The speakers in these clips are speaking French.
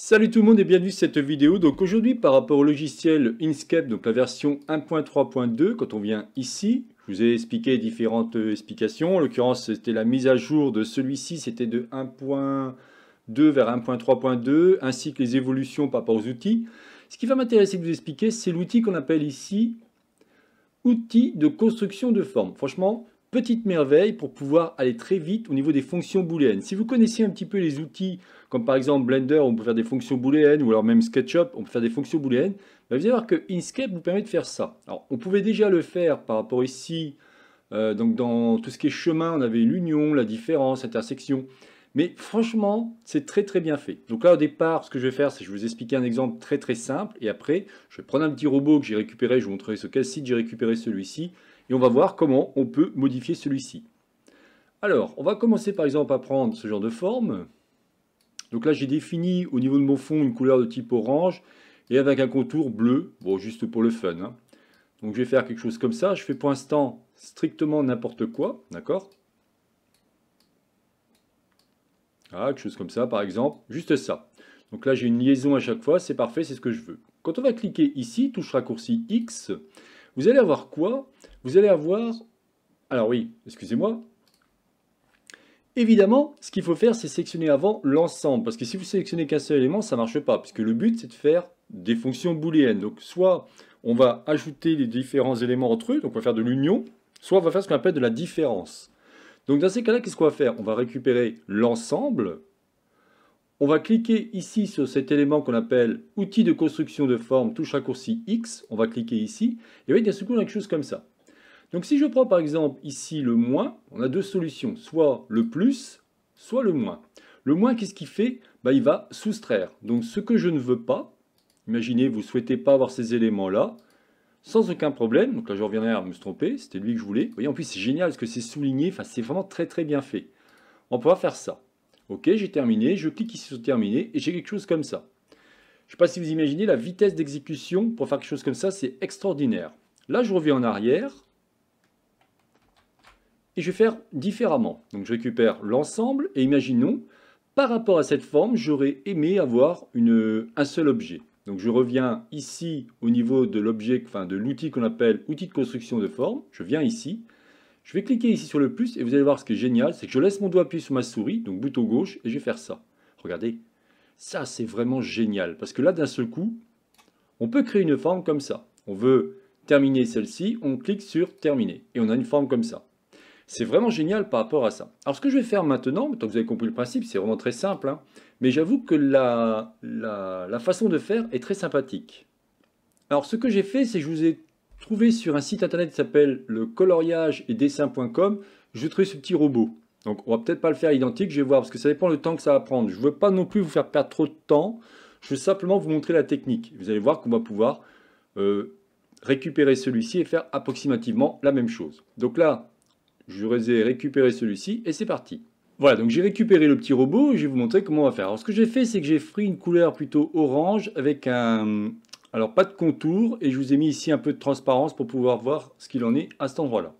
Salut tout le monde et bienvenue sur cette vidéo. Donc aujourd'hui par rapport au logiciel Inkscape, donc la version 1.3.2, quand on vient ici, je vous ai expliqué différentes euh, explications. En l'occurrence c'était la mise à jour de celui-ci, c'était de 1.2 vers 1.3.2, ainsi que les évolutions par rapport aux outils. Ce qui va m'intéresser de vous expliquer, c'est l'outil qu'on appelle ici outil de construction de forme. Franchement, petite merveille pour pouvoir aller très vite au niveau des fonctions booléennes. Si vous connaissez un petit peu les outils, comme par exemple Blender, on peut faire des fonctions booléennes, ou alors même SketchUp, on peut faire des fonctions booléennes, bah, vous allez voir que Inkscape vous permet de faire ça. Alors, on pouvait déjà le faire par rapport ici, euh, donc dans tout ce qui est chemin, on avait l'union, la différence, intersection. Mais franchement, c'est très très bien fait. Donc là, au départ, ce que je vais faire, c'est je vais vous expliquer un exemple très très simple. Et après, je vais prendre un petit robot que j'ai récupéré. Je vous montrerai ce quel site j'ai récupéré celui-ci et on va voir comment on peut modifier celui-ci. Alors, on va commencer par exemple à prendre ce genre de forme. Donc là, j'ai défini au niveau de mon fond une couleur de type orange et avec un contour bleu, bon, juste pour le fun. Hein. Donc je vais faire quelque chose comme ça. Je fais pour l'instant strictement n'importe quoi, d'accord ah, quelque chose comme ça, par exemple, juste ça. Donc là, j'ai une liaison à chaque fois, c'est parfait, c'est ce que je veux. Quand on va cliquer ici, touche raccourci X, vous allez avoir quoi Vous allez avoir... Alors oui, excusez-moi. Évidemment, ce qu'il faut faire, c'est sélectionner avant l'ensemble. Parce que si vous sélectionnez qu'un seul élément, ça ne marche pas. Puisque le but, c'est de faire des fonctions booléennes. Donc soit on va ajouter les différents éléments entre eux, donc on va faire de l'union, soit on va faire ce qu'on appelle de la différence. Donc dans ces cas-là, qu'est-ce qu'on va faire On va récupérer l'ensemble, on va cliquer ici sur cet élément qu'on appelle outil de construction de forme, touche raccourci X. On va cliquer ici. Et vous d'un coup, on a quelque chose comme ça. Donc si je prends par exemple ici le moins, on a deux solutions, soit le plus, soit le moins. Le moins, qu'est-ce qu'il fait bah, Il va soustraire. Donc ce que je ne veux pas, imaginez, vous ne souhaitez pas avoir ces éléments-là, sans aucun problème, donc là je reviendrai à me tromper, c'était lui que je voulais. Vous voyez, en plus c'est génial parce que c'est souligné, enfin c'est vraiment très très bien fait. On pourra faire ça. Ok, j'ai terminé, je clique ici sur terminer et j'ai quelque chose comme ça. Je ne sais pas si vous imaginez la vitesse d'exécution pour faire quelque chose comme ça, c'est extraordinaire. Là, je reviens en arrière et je vais faire différemment. Donc, je récupère l'ensemble et imaginons, par rapport à cette forme, j'aurais aimé avoir un seul objet. Donc, je reviens ici au niveau de l'objet, de l'outil qu'on appelle outil de construction de forme. Je viens ici je vais cliquer ici sur le plus et vous allez voir ce qui est génial, c'est que je laisse mon doigt appuyé sur ma souris, donc bouton gauche, et je vais faire ça. Regardez, ça c'est vraiment génial, parce que là d'un seul coup, on peut créer une forme comme ça. On veut terminer celle-ci, on clique sur terminer, et on a une forme comme ça. C'est vraiment génial par rapport à ça. Alors ce que je vais faire maintenant, tant que vous avez compris le principe, c'est vraiment très simple, hein, mais j'avoue que la, la façon de faire est très sympathique. Alors ce que j'ai fait, c'est que je vous ai trouvé sur un site internet qui s'appelle le coloriage et dessin.com, j'ai trouvé ce petit robot. Donc on va peut-être pas le faire identique, je vais voir, parce que ça dépend le temps que ça va prendre. Je ne veux pas non plus vous faire perdre trop de temps, je veux simplement vous montrer la technique. Vous allez voir qu'on va pouvoir euh, récupérer celui-ci et faire approximativement la même chose. Donc là, je vais récupérer celui-ci et c'est parti. Voilà, donc j'ai récupéré le petit robot je vais vous montrer comment on va faire. Alors ce que j'ai fait, c'est que j'ai pris une couleur plutôt orange avec un, alors pas de contour et je vous ai mis ici un peu de transparence pour pouvoir voir ce qu'il en est à cet endroit-là.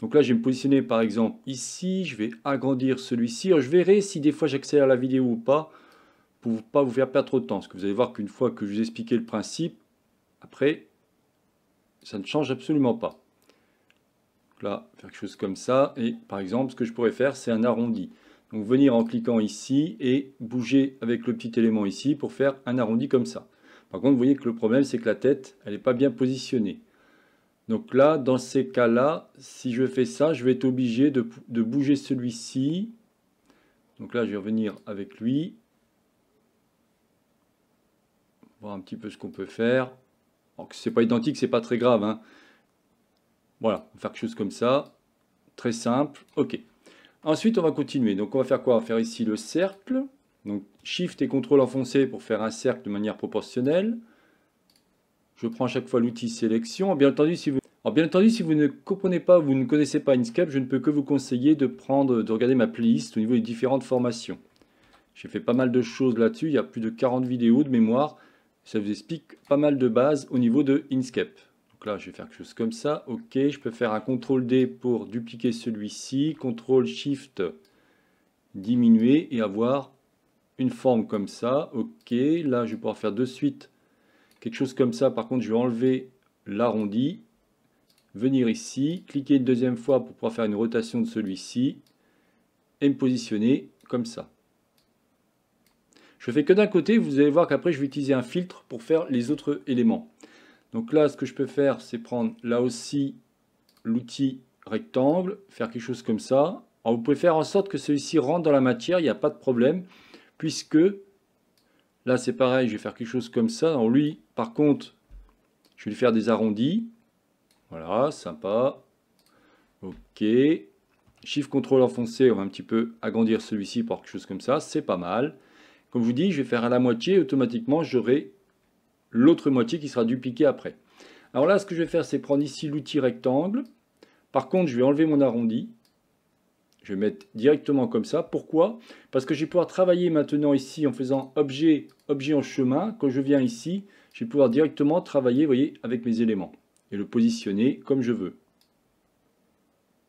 Donc là, je vais me positionner par exemple ici, je vais agrandir celui-ci. Je verrai si des fois j'accélère la vidéo ou pas pour pas vous faire perdre trop de temps. Parce que vous allez voir qu'une fois que je vous ai expliqué le principe, après, ça ne change absolument pas. Donc là, faire quelque chose comme ça. Et par exemple, ce que je pourrais faire, c'est un arrondi. Donc venir en cliquant ici et bouger avec le petit élément ici pour faire un arrondi comme ça. Par contre, vous voyez que le problème, c'est que la tête, elle n'est pas bien positionnée. Donc là, dans ces cas-là, si je fais ça, je vais être obligé de, bouger celui-ci. Donc là, je vais revenir avec lui. Voir un petit peu ce qu'on peut faire. Alors que c'est pas identique, c'est pas très grave. Hein. Voilà, on va faire quelque chose comme ça. Très simple. OK. Ensuite, on va continuer. Donc on va faire quoi On va faire ici le cercle. Donc Shift et CTRL enfoncé pour faire un cercle de manière proportionnelle. Je prends à chaque fois l'outil sélection. Bien entendu, si vous... ne comprenez pas, vous ne connaissez pas Inkscape, je ne peux que vous conseiller de prendre, de regarder ma playlist au niveau des différentes formations. J'ai fait pas mal de choses là-dessus, il y a plus de 40 vidéos de mémoire. Ça vous explique pas mal de bases au niveau de Inkscape. Donc là, je vais faire quelque chose comme ça. OK, je peux faire un CTRL D pour dupliquer celui-ci, CTRL Shift diminuer et avoir une forme comme ça. Ok, là, je vais pouvoir faire de suite quelque chose comme ça. Par contre, je vais enlever l'arrondi, venir ici, cliquer une deuxième fois pour pouvoir faire une rotation de celui-ci et me positionner comme ça. Je fais que d'un côté, vous allez voir qu'après, je vais utiliser un filtre pour faire les autres éléments. Donc là, ce que je peux faire, c'est prendre là aussi l'outil rectangle, faire quelque chose comme ça. Alors, vous pouvez faire en sorte que celui-ci rentre dans la matière, il n'y a pas de problème puisque, là c'est pareil, je vais faire quelque chose comme ça. Alors lui, par contre, je vais lui faire des arrondis. Voilà, sympa. Ok. Chiffre contrôle enfoncé, on va un petit peu agrandir celui-ci pour quelque chose comme ça. C'est pas mal. Comme je vous dis, je vais faire à la moitié. Et automatiquement, j'aurai l'autre moitié qui sera dupliquée après. Alors là, ce que je vais faire, c'est prendre ici l'outil rectangle. Par contre, je vais enlever mon arrondi. Je vais mettre directement comme ça. Pourquoi Parce que je vais pouvoir travailler maintenant ici en faisant objet, objet en chemin. Quand je viens ici, je vais pouvoir directement travailler, voyez, avec mes éléments et le positionner comme je veux.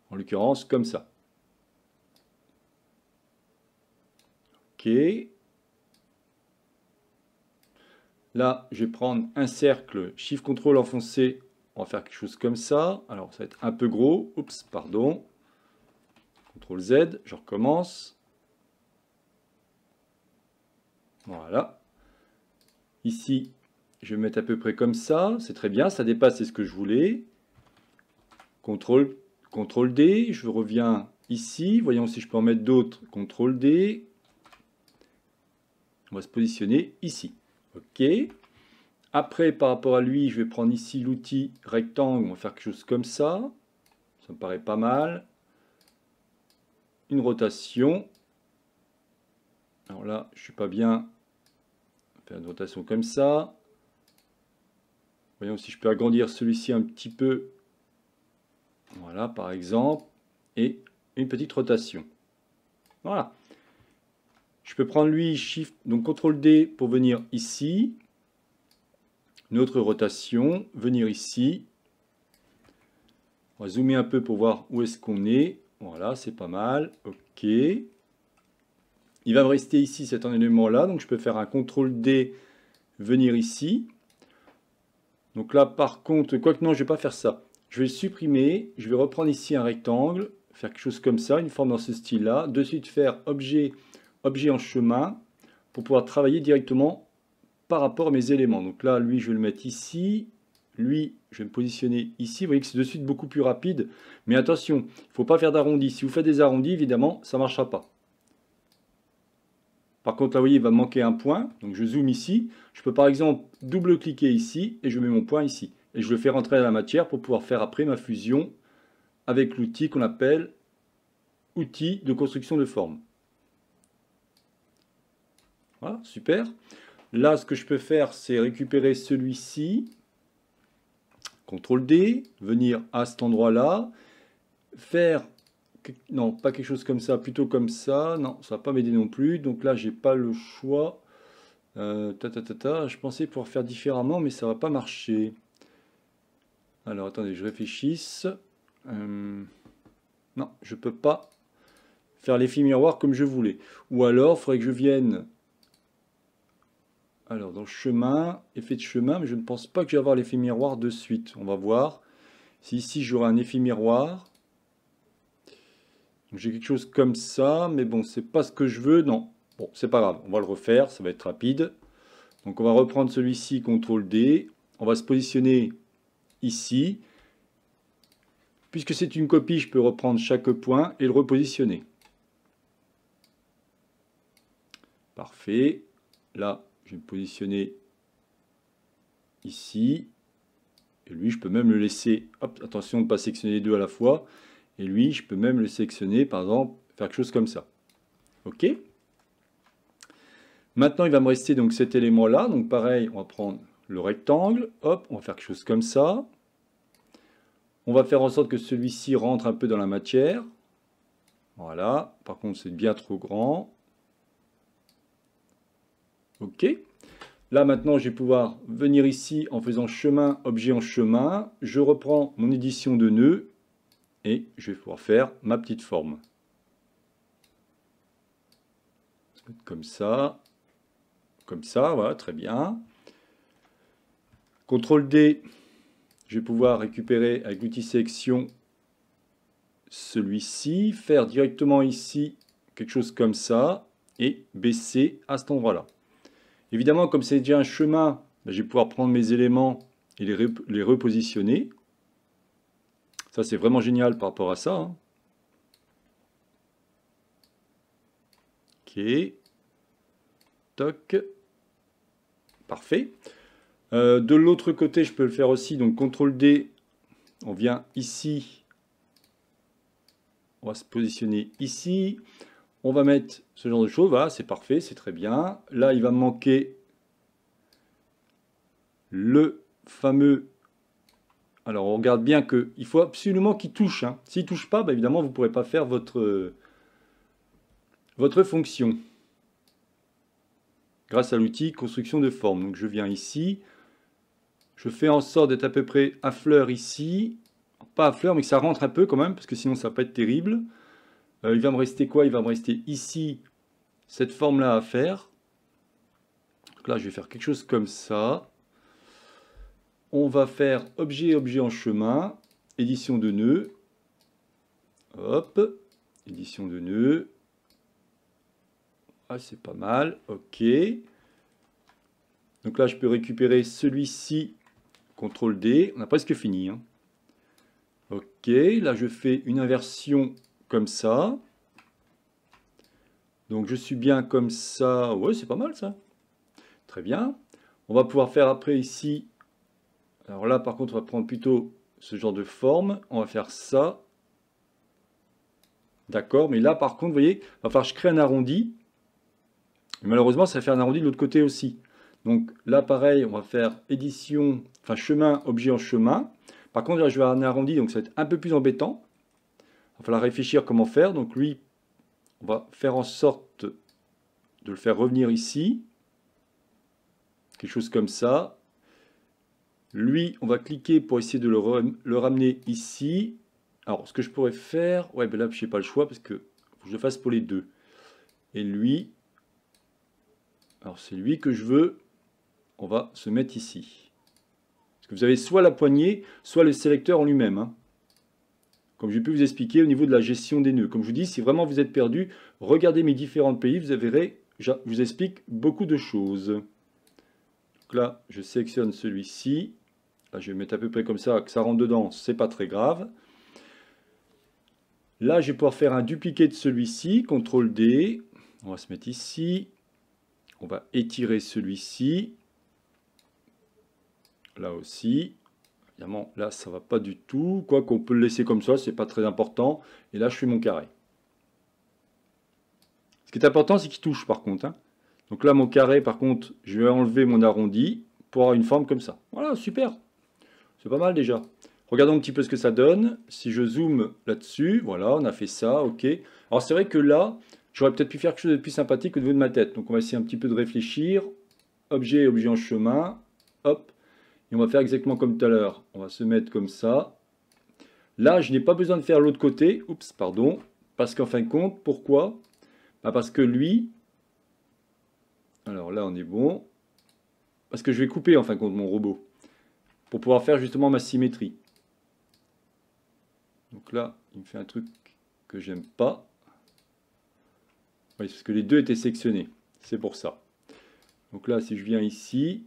En l'occurrence, comme ça. OK. Là, je vais prendre un cercle, Shift-Contrôle enfoncé. On va faire quelque chose comme ça. Alors, ça va être un peu gros. Oups, pardon. CTRL Z, je recommence. Voilà. Ici, je vais mettre à peu près comme ça. C'est très bien, ça dépasse, c'est ce que je voulais. CTRL, CTRL D, je reviens ici. Voyons si je peux en mettre d'autres. CTRL D. On va se positionner ici. OK. Après, par rapport à lui, je vais prendre ici l'outil rectangle. On va faire quelque chose comme ça. Ça me paraît pas mal une rotation. Alors là, je suis pas bien. Faire une rotation comme ça. Voyons si je peux agrandir celui-ci un petit peu. Voilà, par exemple. Et une petite rotation. Voilà. Je peux prendre lui, Shift, donc CTRL D pour venir ici. notre autre rotation, venir ici. On va zoomer un peu pour voir où est-ce qu'on est. Voilà, c'est pas mal. OK. Il va me rester ici cet élément-là. Donc, je peux faire un CTRL D, venir ici. Donc là, par contre, que non, je ne vais pas faire ça. Je vais supprimer. Je vais reprendre ici un rectangle. Faire quelque chose comme ça, une forme dans ce style-là. De suite, faire objet, objet en chemin pour pouvoir travailler directement par rapport à mes éléments. Donc là, lui, je vais le mettre ici lui, je vais me positionner ici. Vous voyez que c'est de suite beaucoup plus rapide. Mais attention, il ne faut pas faire d'arrondi. Si vous faites des arrondis, évidemment, ça ne marchera pas. Par contre, là, vous voyez, il va manquer un point. Donc, je zoome ici. Je peux, par exemple, double-cliquer ici et je mets mon point ici. Et je le fais rentrer dans la matière pour pouvoir faire après ma fusion avec l'outil qu'on appelle outil de construction de forme. Voilà, super. Là, ce que je peux faire, c'est récupérer celui-ci. CTRL D, venir à cet endroit-là, faire, non, pas quelque chose comme ça, plutôt comme ça, non, ça va pas m'aider non plus, donc là, j'ai pas le choix, euh, ta, ta, ta, je pensais pouvoir faire différemment, mais ça va pas marcher. Alors, attendez, je réfléchisse. Euh, non, je peux pas faire l'effet miroir comme je voulais. Ou alors, il faudrait que je vienne alors, dans le chemin, effet de chemin, mais je ne pense pas que je vais avoir l'effet miroir de suite. On va voir si ici j'aurai un effet miroir. J'ai quelque chose comme ça, mais bon, c'est pas ce que je veux. Non, bon, c'est pas grave. On va le refaire, ça va être rapide. Donc, on va reprendre celui-ci, CTRL D. On va se positionner ici. Puisque c'est une copie, je peux reprendre chaque point et le repositionner. Parfait. Là, je vais me positionner ici. Et lui, je peux même le laisser, attention de ne pas sélectionner les deux à la fois. Et lui, je peux même le sélectionner, par exemple, faire quelque chose comme ça. OK Maintenant, il va me rester donc cet élément-là. Donc pareil, on va prendre le rectangle. Hop, on va faire quelque chose comme ça. On va faire en sorte que celui-ci rentre un peu dans la matière. Voilà. Par contre, c'est bien trop grand. OK. Là, maintenant, je vais pouvoir venir ici en faisant chemin, objet en chemin. Je reprends mon édition de nœud et je vais pouvoir faire ma petite forme. Comme ça, comme ça, voilà, très bien. CTRL D, je vais pouvoir récupérer avec l'outil sélection celui-ci, faire directement ici quelque chose comme ça et baisser à cet endroit-là. Évidemment, comme c'est déjà un chemin, ben, je vais pouvoir prendre mes éléments et les, repositionner. Ça, c'est vraiment génial par rapport à ça. Hein. Ok. Toc. Parfait. Euh, de l'autre côté, je peux le faire aussi. Donc, CTRL-D, on vient ici. On va se positionner ici. On va mettre ce genre de choses, c'est parfait, c'est très bien. Là, il va manquer le fameux... Alors, on regarde bien qu'il faut absolument qu'il touche. Hein. S'il ne touche pas, bah, évidemment, vous ne pourrez pas faire votre, votre fonction. Grâce à l'outil construction de forme. Donc, je viens ici. Je fais en sorte d'être à peu près à fleur ici. Pas à fleur, mais que ça rentre un peu quand même, parce que sinon, ça va pas être terrible. Euh, il va me rester quoi Il va me rester ici, cette forme-là à faire. Donc là, je vais faire quelque chose comme ça. On va faire objet, objet en chemin, édition de nœud. Hop, édition de nœud. Ah, c'est pas mal, ok. Donc là, je peux récupérer celui-ci, CTRL-D. On a presque fini. Hein. Ok, là, je fais une inversion comme ça. Donc je suis bien comme ça. Ouais, c'est pas mal ça. Très bien. On va pouvoir faire après ici. Alors là, par contre, on va prendre plutôt ce genre de forme. On va faire ça. D'accord. Mais là, par contre, vous voyez, va falloir je crée un arrondi. malheureusement, ça va faire un arrondi de l'autre côté aussi. Donc là, pareil, on va faire édition, enfin chemin, objet en chemin. Par contre, là, je vais avoir un arrondi, donc ça va être un peu plus embêtant va falloir réfléchir comment faire. Donc lui, on va faire en sorte de le faire revenir ici. Quelque chose comme ça. Lui, on va cliquer pour essayer de le, ramener ici. Alors, ce que je pourrais faire... Ouais, ben là, je n'ai pas le choix parce que, je le fasse pour les deux. Et lui... Alors, c'est lui que je veux. On va se mettre ici. Parce que vous avez soit la poignée, soit le sélecteur en lui-même. Hein comme j'ai pu vous expliquer au niveau de la gestion des nœuds. Comme je vous dis, si vraiment vous êtes perdu, regardez mes différents pays, vous verrez, je vous explique beaucoup de choses. Donc là, je sélectionne celui-ci. Là, je vais mettre à peu près comme ça, que ça rentre dedans, c'est pas très grave. Là, je vais pouvoir faire un dupliqué de celui-ci, CTRL D. On va se mettre ici. On va étirer celui-ci. Là aussi là, ça va pas du tout. Quoi qu'on peut le laisser comme ça, c'est pas très important. Et là, je suis mon carré. Ce qui est important, c'est qu'il touche, par contre. Hein. Donc là, mon carré, par contre, je vais enlever mon arrondi pour avoir une forme comme ça. Voilà, super. C'est pas mal déjà. Regardons un petit peu ce que ça donne. Si je zoome là-dessus, voilà, on a fait ça, ok. Alors c'est vrai que là, j'aurais peut-être pu faire quelque chose de plus sympathique au niveau de ma tête. Donc on va essayer un petit peu de réfléchir. Objet, objet en chemin, hop. Et on va faire exactement comme tout à l'heure. On va se mettre comme ça. Là, je n'ai pas besoin de faire l'autre côté. Oups, pardon. Parce qu'en fin de compte, pourquoi bah, Parce que lui... Alors là, on est bon. Parce que je vais couper, en fin de compte, mon robot. Pour pouvoir faire justement ma symétrie. Donc là, il me fait un truc que j'aime pas. Oui, parce que les deux étaient sectionnés. C'est pour ça. Donc là, si je viens ici,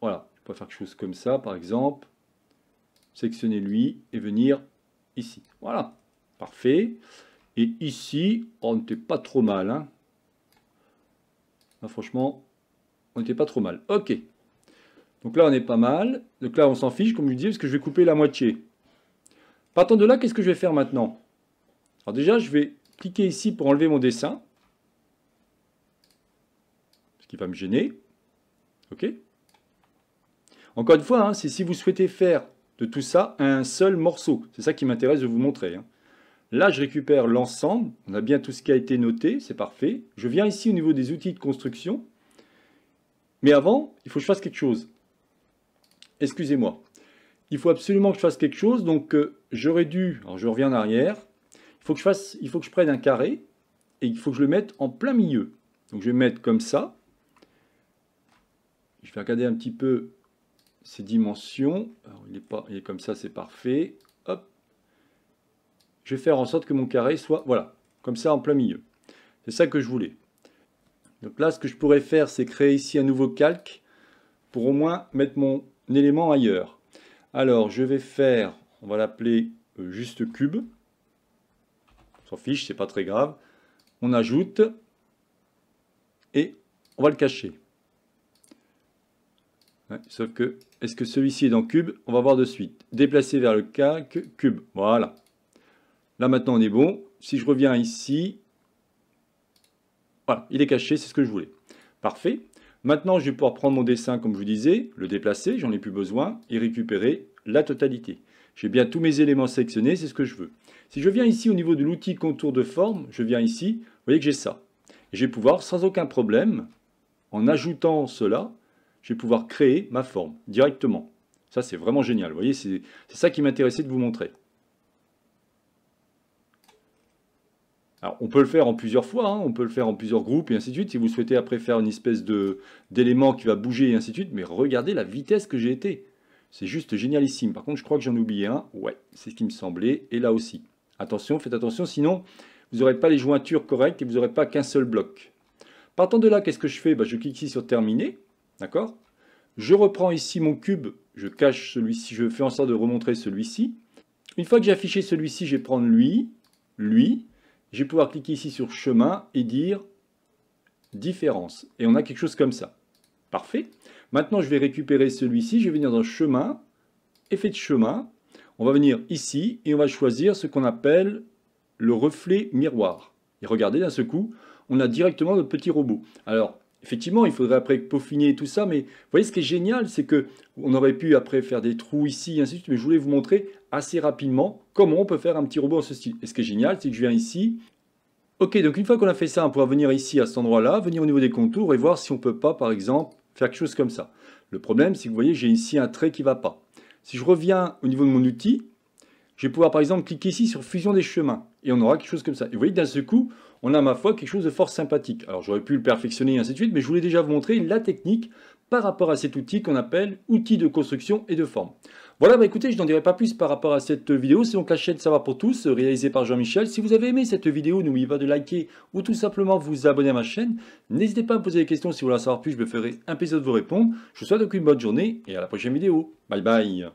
voilà. On faire quelque chose comme ça, par exemple. sectionner lui et venir ici. Voilà, parfait. Et ici, oh, on n'était pas trop mal. Hein. Ah, franchement, on n'était pas trop mal. Ok. Donc là, on est pas mal. Donc là, on s'en fiche, comme je disais, parce que je vais couper la moitié. Partant de là, qu'est-ce que je vais faire maintenant Alors déjà, je vais cliquer ici pour enlever mon dessin. Ce qui va me gêner. OK encore une fois, hein, c'est si vous souhaitez faire de tout ça un seul morceau. C'est ça qui m'intéresse de vous montrer. Hein. Là, je récupère l'ensemble. On a bien tout ce qui a été noté, c'est parfait. Je viens ici au niveau des outils de construction. Mais avant, il faut que je fasse quelque chose. Excusez-moi. Il faut absolument que je fasse quelque chose. Donc, euh, j'aurais dû... Alors, je reviens en arrière. Il faut, que je fasse, il faut que je prenne un carré et il faut que je le mette en plein milieu. Donc, je vais mettre comme ça. Je vais regarder un petit peu ses dimensions. il, est pas, comme ça, c'est parfait. Hop. Je vais faire en sorte que mon carré soit, voilà, comme ça en plein milieu. C'est ça que je voulais. Donc là, ce que je pourrais faire, c'est créer ici un nouveau calque pour au moins mettre mon élément ailleurs. Alors, je vais faire, on va l'appeler euh, juste cube. On s'en fiche, c'est pas très grave. On ajoute et on va le cacher sauf que, est-ce que celui-ci est dans cube On va voir de suite. Déplacer vers le calque, cube. Voilà. Là, maintenant, on est bon. Si je reviens ici, voilà, il est caché, c'est ce que je voulais. Parfait. Maintenant, je vais pouvoir prendre mon dessin, comme je vous disais, le déplacer, j'en ai plus besoin, et récupérer la totalité. J'ai bien tous mes éléments sélectionnés, c'est ce que je veux. Si je viens ici au niveau de l'outil contour de forme, je viens ici, vous voyez que j'ai ça. je vais pouvoir, sans aucun problème, en ajoutant cela, je vais pouvoir créer ma forme directement. Ça, c'est vraiment génial. Vous voyez, c'est ça qui m'intéressait de vous montrer. Alors, on peut le faire en plusieurs fois, hein. on peut le faire en plusieurs groupes et ainsi de suite. Si vous souhaitez après faire une espèce d'élément qui va bouger et ainsi de suite, mais regardez la vitesse que j'ai été. C'est juste génialissime. Par contre, je crois que j'en ai oublié un. Ouais, c'est ce qui me semblait. Et là aussi. Attention, faites attention, sinon vous n'aurez pas les jointures correctes et vous n'aurez pas qu'un seul bloc. Partant de là, qu'est-ce que je fais bah, Je clique ici sur Terminer. D'accord Je reprends ici mon cube, je cache celui-ci, je fais en sorte de remontrer celui-ci. Une fois que j'ai affiché celui-ci, je vais prendre lui, lui. Je vais pouvoir cliquer ici sur chemin et dire différence. Et on a quelque chose comme ça. Parfait. Maintenant, je vais récupérer celui-ci. Je vais venir dans chemin, effet de chemin. On va venir ici et on va choisir ce qu'on appelle le reflet miroir. Et regardez, d'un seul coup, on a directement notre petit robot. Alors, effectivement, il faudrait après peaufiner tout ça, mais vous voyez ce qui est génial, c'est que on aurait pu après faire des trous ici, ainsi de suite, mais je voulais vous montrer assez rapidement comment on peut faire un petit robot en ce style. Et ce qui est génial, c'est que je viens ici. Ok, donc une fois qu'on a fait ça, on pourra venir ici à cet endroit-là, venir au niveau des contours et voir si on peut pas, par exemple, faire quelque chose comme ça. Le problème, c'est que vous voyez, j'ai ici un trait qui va pas. Si je reviens au niveau de mon outil, je vais pouvoir par exemple cliquer ici sur fusion des chemins et on aura quelque chose comme ça. Et vous voyez d'un seul coup, on a à ma foi quelque chose de fort sympathique. Alors j'aurais pu le perfectionner et ainsi de suite, mais je voulais déjà vous montrer la technique par rapport à cet outil qu'on appelle outil de construction et de forme. Voilà, bah, écoutez, je n'en dirai pas plus par rapport à cette vidéo. C'est donc la chaîne Ça pour tous, réalisée par Jean-Michel. Si vous avez aimé cette vidéo, n'oubliez pas de liker ou tout simplement vous abonner à ma chaîne. N'hésitez pas à me poser des questions si vous voulez en savoir plus, je me ferai un plaisir de vous répondre. Je vous souhaite donc une bonne journée et à la prochaine vidéo. Bye bye